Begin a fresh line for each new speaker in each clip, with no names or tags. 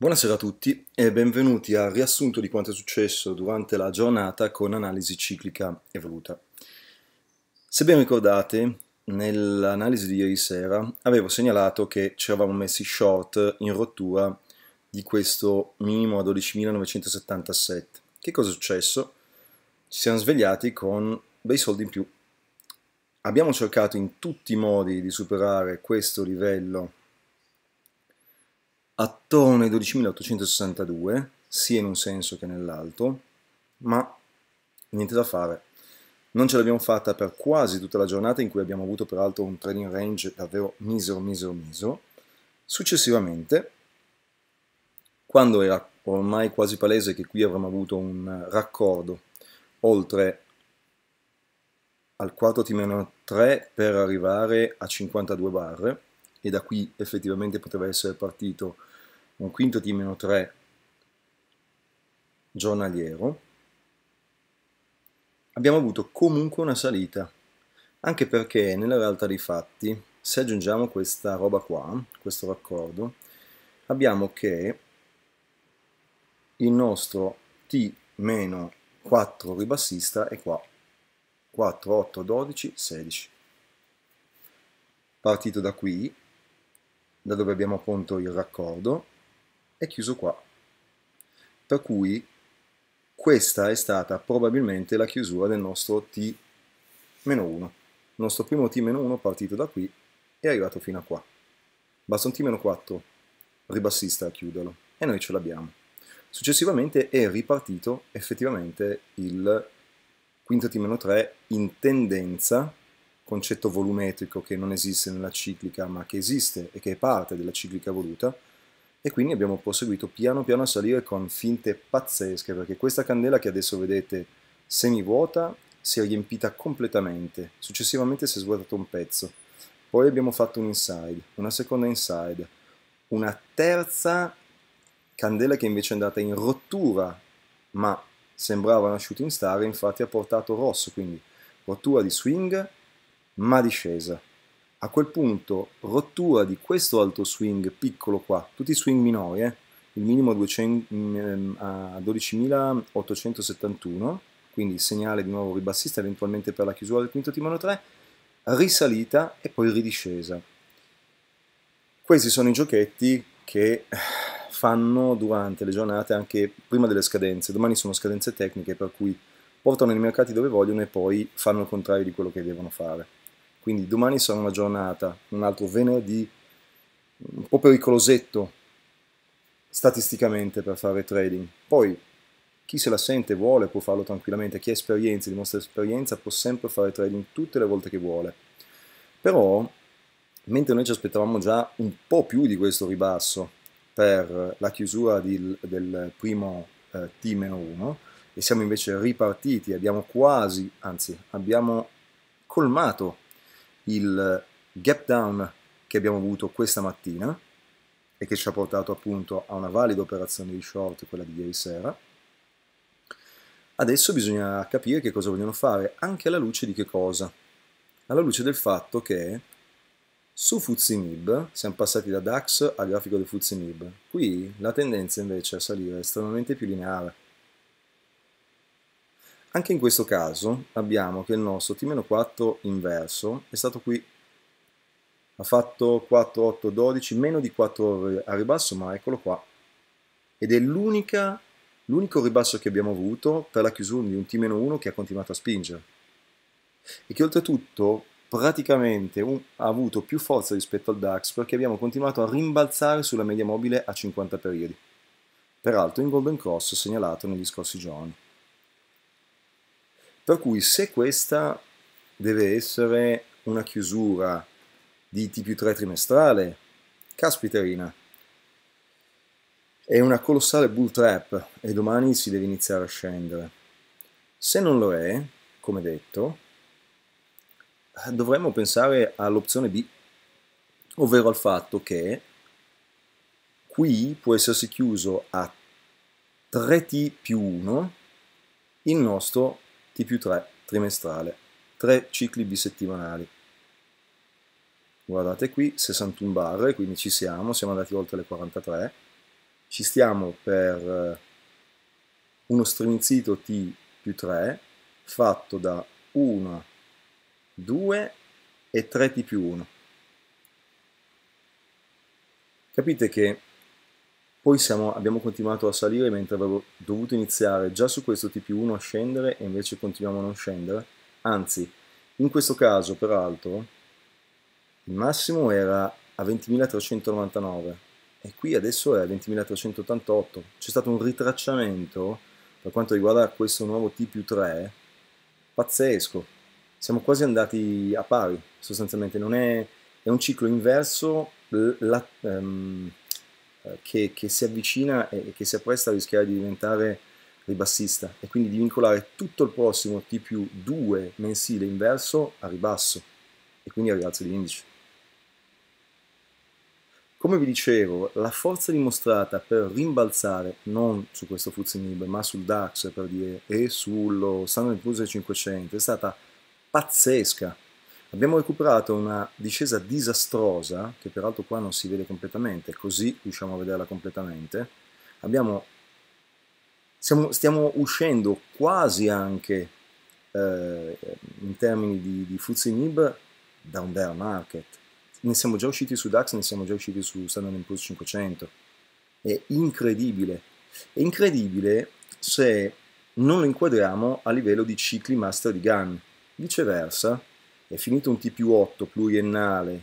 Buonasera a tutti e benvenuti al riassunto di quanto è successo durante la giornata con analisi ciclica evoluta. Se ben ricordate, nell'analisi di ieri sera avevo segnalato che ci eravamo messi short in rottura di questo minimo a 12.977. Che cosa è successo? Ci siamo svegliati con dei soldi in più. Abbiamo cercato in tutti i modi di superare questo livello attorno ai 12.862, sia in un senso che nell'altro, ma niente da fare. Non ce l'abbiamo fatta per quasi tutta la giornata in cui abbiamo avuto peraltro un trading range davvero misero, misero, misero. Successivamente, quando era ormai quasi palese che qui avremmo avuto un raccordo oltre al quarto T-3 per arrivare a 52 barre, e da qui effettivamente poteva essere partito un quinto di meno 3 giornaliero, abbiamo avuto comunque una salita, anche perché nella realtà dei fatti, se aggiungiamo questa roba qua, questo raccordo, abbiamo che il nostro T-4 ribassista è qua, 4, 8, 12, 16. Partito da qui, da dove abbiamo appunto il raccordo, è chiuso qua. Per cui questa è stata probabilmente la chiusura del nostro T-1. Il nostro primo T-1 partito da qui è arrivato fino a qua. Basta un T-4 ribassista a chiuderlo e noi ce l'abbiamo. Successivamente è ripartito effettivamente il quinto T-3 in tendenza concetto volumetrico che non esiste nella ciclica ma che esiste e che è parte della ciclica voluta e quindi abbiamo proseguito piano piano a salire con finte pazzesche perché questa candela che adesso vedete semivuota si è riempita completamente, successivamente si è svuotato un pezzo, poi abbiamo fatto un inside, una seconda inside, una terza candela che invece è andata in rottura ma sembrava una shooting star infatti ha portato rosso quindi rottura di swing ma discesa. A quel punto, rottura di questo alto swing piccolo qua, tutti swing minori, eh? il minimo mm, ehm, a 12.871, quindi segnale di nuovo ribassista eventualmente per la chiusura del quinto timone 3, risalita e poi ridiscesa. Questi sono i giochetti che eh, fanno durante le giornate anche prima delle scadenze. Domani sono scadenze tecniche per cui portano i mercati dove vogliono e poi fanno il contrario di quello che devono fare. Quindi domani sarà una giornata, un altro venerdì, un po' pericolosetto statisticamente per fare trading. Poi chi se la sente vuole può farlo tranquillamente, chi ha esperienza, dimostra esperienza, può sempre fare trading tutte le volte che vuole. Però, mentre noi ci aspettavamo già un po' più di questo ribasso per la chiusura di, del primo eh, T-1, e siamo invece ripartiti, abbiamo quasi, anzi abbiamo colmato il gap down che abbiamo avuto questa mattina e che ci ha portato appunto a una valida operazione di short, quella di ieri sera. Adesso bisogna capire che cosa vogliono fare, anche alla luce di che cosa? Alla luce del fatto che su Fuzzy Mib, siamo passati da DAX al grafico del Mib, Qui la tendenza invece a salire è estremamente più lineare anche in questo caso abbiamo che il nostro T-4 inverso è stato qui, ha fatto 4, 8, 12, meno di 4 a ribasso, ma eccolo qua. Ed è l'unico ribasso che abbiamo avuto per la chiusura di un T-1 che ha continuato a spingere. E che oltretutto praticamente un, ha avuto più forza rispetto al DAX perché abbiamo continuato a rimbalzare sulla media mobile a 50 periodi, peraltro in Golden Cross segnalato negli scorsi giorni. Per cui se questa deve essere una chiusura di T più 3 trimestrale, caspiterina, è una colossale bull trap e domani si deve iniziare a scendere. Se non lo è, come detto, dovremmo pensare all'opzione B, ovvero al fatto che qui può essersi chiuso a 3t più 1 il nostro T più 3 trimestrale, 3 cicli bisettimanali. Guardate qui, 61 barre, quindi ci siamo, siamo andati oltre le 43. Ci stiamo per eh, uno strinzito T più 3 fatto da 1, 2 e 3T più 1. Capite che poi siamo, abbiamo continuato a salire mentre avevo dovuto iniziare già su questo TP1 a scendere e invece continuiamo a non scendere. Anzi, in questo caso peraltro il massimo era a 20.399 e qui adesso è a 20.388. C'è stato un ritracciamento per quanto riguarda questo nuovo tp 3 pazzesco. Siamo quasi andati a pari sostanzialmente, non è, è un ciclo inverso. La, um, che, che, si avvicina e che si appresta a rischiare di diventare ribassista e quindi di vincolare tutto il prossimo T più 2 mensile inverso a ribasso e quindi a rialzo di indice. Come vi dicevo, la forza dimostrata per rimbalzare non su questo Fuzzinib, ma sul DAX per dire e sullo Standard Poor's 500 è stata pazzesca. Abbiamo recuperato una discesa disastrosa, che peraltro qua non si vede completamente, così riusciamo a vederla completamente. Abbiamo, siamo, stiamo uscendo quasi anche eh, in termini di, di FTSE NIB da un bear market. Ne siamo già usciti su DAX, ne siamo già usciti su Standard Poor's 500. È incredibile. È incredibile se non lo inquadriamo a livello di cicli master di GAN. Viceversa, è finito un T più 8 pluriennale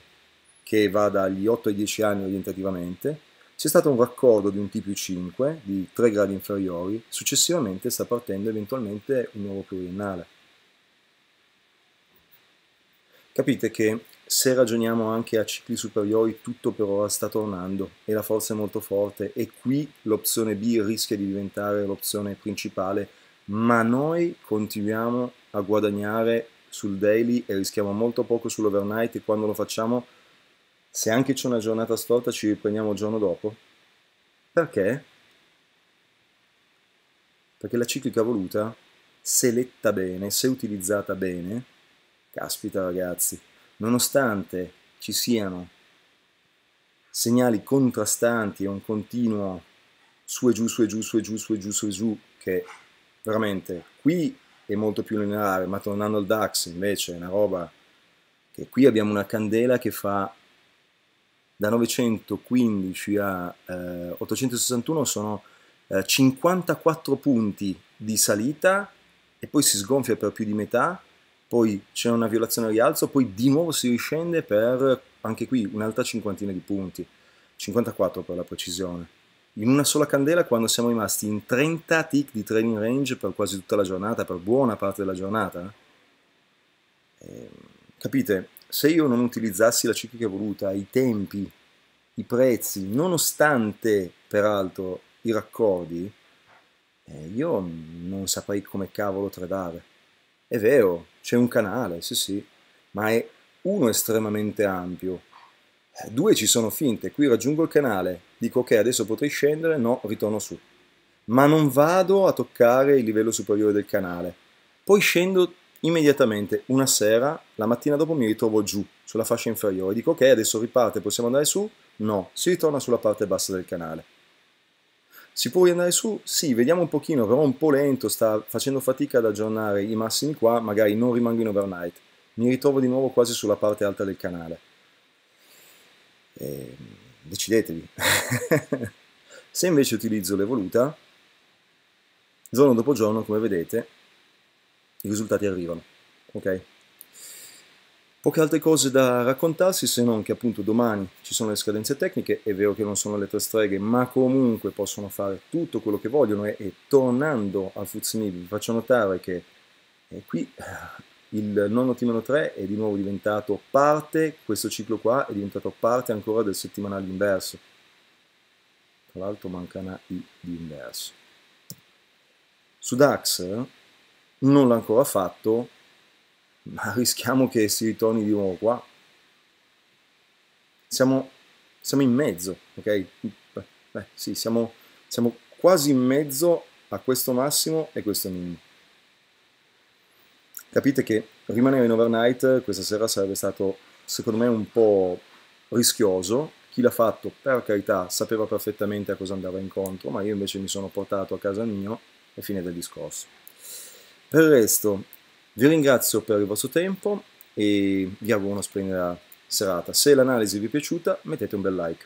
che va dagli 8 ai 10 anni orientativamente, c'è stato un raccordo di un T più 5 di 3 gradi inferiori, successivamente sta partendo eventualmente un nuovo pluriennale. Capite che se ragioniamo anche a cicli superiori tutto per ora sta tornando e la forza è molto forte e qui l'opzione B rischia di diventare l'opzione principale, ma noi continuiamo a guadagnare sul daily e rischiamo molto poco sull'overnight e quando lo facciamo, se anche c'è una giornata storta ci riprendiamo il giorno dopo? Perché? Perché la ciclica voluta, se letta bene, se utilizzata bene, caspita ragazzi, nonostante ci siano segnali contrastanti e un continuo su e giù, su e giù, su e giù, su e giù, su e giù, che veramente qui è molto più lineare, ma tornando al DAX invece è una roba che qui abbiamo una candela che fa da 915 a eh, 861 sono eh, 54 punti di salita e poi si sgonfia per più di metà, poi c'è una violazione al rialzo, poi di nuovo si riscende per anche qui un'altra cinquantina di punti, 54 per la precisione in una sola candela quando siamo rimasti in 30 tick di training range per quasi tutta la giornata, per buona parte della giornata? Eh, capite, se io non utilizzassi la ciclica voluta, i tempi, i prezzi, nonostante peraltro i raccordi, eh, io non saprei come cavolo tradare. È vero, c'è un canale, sì sì, ma è uno estremamente ampio, eh, due ci sono finte, qui raggiungo il canale, dico ok adesso potrei scendere, no, ritorno su. Ma non vado a toccare il livello superiore del canale. Poi scendo immediatamente, una sera, la mattina dopo mi ritrovo giù, sulla fascia inferiore, dico ok adesso riparte, possiamo andare su? No, si ritorna sulla parte bassa del canale. Si può riandare su? Sì, vediamo un pochino, però un po' lento, sta facendo fatica ad aggiornare i massimi qua, magari non rimango in overnight. Mi ritrovo di nuovo quasi sulla parte alta del canale. E ehm, decidetevi. Se invece utilizzo l'evoluta, giorno dopo giorno, come vedete, i risultati arrivano. Ok? Poche altre cose da raccontarsi se non che appunto domani ci sono le scadenze tecniche, è vero che non sono le tre streghe, ma comunque possono fare tutto quello che vogliono e, e tornando al Fuzzini vi faccio notare che eh, qui il nono Timano 3 è di nuovo diventato parte, questo ciclo qua è diventato parte ancora del settimanale inverso. Tra l'altro manca una I di inverso. Su DAX non l'ha ancora fatto, ma rischiamo che si ritorni di nuovo qua. Siamo, siamo in mezzo, ok? Beh, sì, siamo, siamo quasi in mezzo a questo massimo e questo minimo. Capite che rimanere in overnight questa sera sarebbe stato, secondo me, un po' rischioso. Chi l'ha fatto, per carità, sapeva perfettamente a cosa andava incontro, ma io invece mi sono portato a casa mio e fine del discorso. Per il resto, vi ringrazio per il vostro tempo e vi auguro una splendida serata. Se l'analisi vi è piaciuta, mettete un bel like.